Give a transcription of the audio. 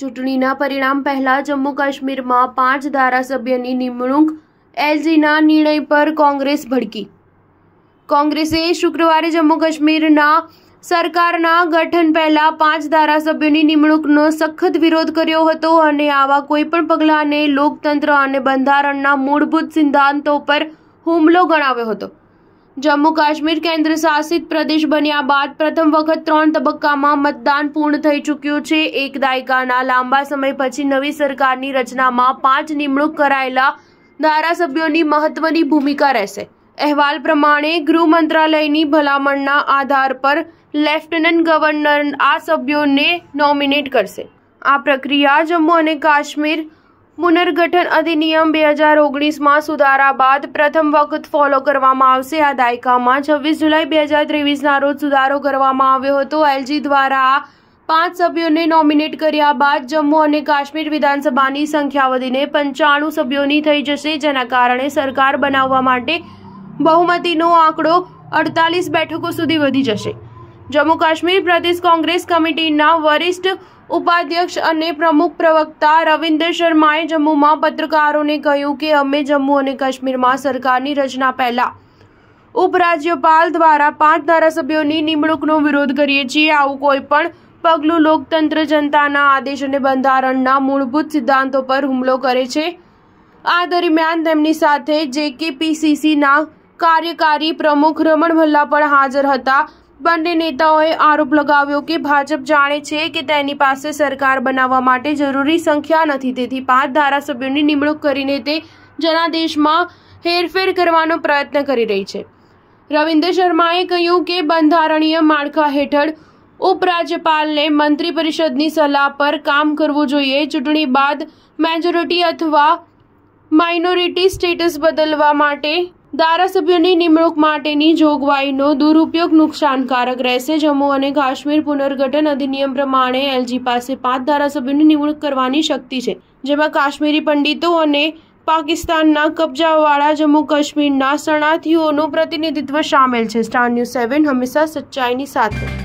ચૂંટણીના પરિણામ પહેલા જમ્મુ કાશ્મીરમાં પાંચ ધારાસભ્યની નિમણૂક એલજીના નિર્ણય પર કોંગ્રેસ ભડકી કોંગ્રેસે શુક્રવારે જમ્મુ કાશ્મીરના સરકારના ગઠન પહેલા પાંચ ધારાસભ્યોની નિમણૂકનો સખત વિરોધ કર્યો હતો અને આવા કોઈપણ પગલાંને લોકતંત્ર અને બંધારણના મૂળભૂત સિદ્ધાંતો પર હુમલો ગણાવ્યો હતો જમ્મુ કાશ્મીર કેન્દ્ર શાસિત પ્રદેશ બન્યા બાદ પ્રથમ વખત ત્રણ તબક્કામાં મતદાન પૂર્ણ થઈ ચૂક્યું છે એક દાયકાના લાંબા સમય પછી નવી સરકારની રચનામાં પાંચ નિમણૂક કરાયેલા ધારાસભ્યોની મહત્વની ભૂમિકા રહેશે અહેવાલ પ્રમાણે ગૃહ મંત્રાલયની ભલામણના આધાર પર લેફ્ટનન્ટ ગવર્નર આ સભ્યોને નોમિનેટ કરશે આ પ્રક્રિયા જમ્મુ અને કાશ્મીર પુનર્ગઠન અધિનિયમ બે હજાર ઓગણીસમાં સુધારા બાદ પ્રથમ વખત ફોલો કરવામાં આવશે આ દાયકામાં છવ્વીસ જુલાઈ બે હજાર ત્રેવીસના રોજ સુધારો કરવામાં આવ્યો હતો એલજી દ્વારા પાંચ સભ્યોને નોમિનેટ કર્યા બાદ જમ્મુ અને કાશ્મીર વિધાનસભાની સંખ્યા વધીને પંચાણું સભ્યોની થઈ જશે જેના કારણે સરકાર બનાવવા માટે બહુમતીનો આંકડો અડતાલીસ બેઠકો સુધી વધી જશે જમ્મુ કાશ્મીર પ્રદેશ કોંગ્રેસ કમિટીના વરિષ્ઠ ઉપાધ્યક્ષ અને પ્રમુખ પ્રવક્તા રવિન્દર શર્માએ જમ્મુમાં પત્રકારોને કહ્યું કે અમે જમ્મુ અને કાશ્મીરમાં સરકારની રચના પહેલા ઉપરાજ્યપાલ દ્વારા પાંચ ધારાસભ્યોની નિમણૂકનો વિરોધ કરીએ છીએ આવું કોઈ પણ પગલું લોકતંત્ર જનતાના આદેશ અને બંધારણના મૂળભૂત સિદ્ધાંતો પર હુમલો કરે છે આ દરમિયાન તેમની સાથે જેકેપીસીસીના કાર્યકારી પ્રમુખ રમણ ભલ્લા પણ હાજર હતા બંને નેતાઓએ આરોપ લગાવ્યો કે ભાજપ જાણે છે કે તેની પાસે સરકાર બનાવવા માટે જરૂરી સંખ્યા નથી તેથી પાંચ ધારાસભ્યોની નિમણૂક કરીને તે જનાદેશમાં હેરફેર કરવાનો પ્રયત્ન કરી રહી છે રવિન્દ્ર શર્માએ કહ્યું કે બંધારણીય માળખા હેઠળ ઉપરાજ્યપાલને મંત્રી પરિષદની સલાહ પર કામ કરવું જોઈએ ચૂંટણી બાદ મેજોરિટી અથવા માઇનોરિટી સ્ટેટસ બદલવા માટે ધારાસભ્યોની નિમણૂક માટેની જોગવાઈનો દુરુપયોગ નુકસાનકારક રહેશે જમ્મુ અને કાશ્મીર પુનર્ગઠન અધિનિયમ પ્રમાણે એલજી પાસે પાંચ ધારાસભ્યોની નિમણૂક કરવાની શક્તિ છે જેમાં કાશ્મીરી પંડિતો અને પાકિસ્તાનના કબજાવાળા જમ્મુ કાશ્મીરના શરણાર્થીઓનું પ્રતિનિધિત્વ સામેલ છે સ્ટાર ન્યૂઝ સેવન હંમેશા સચ્ચાઈની સાથે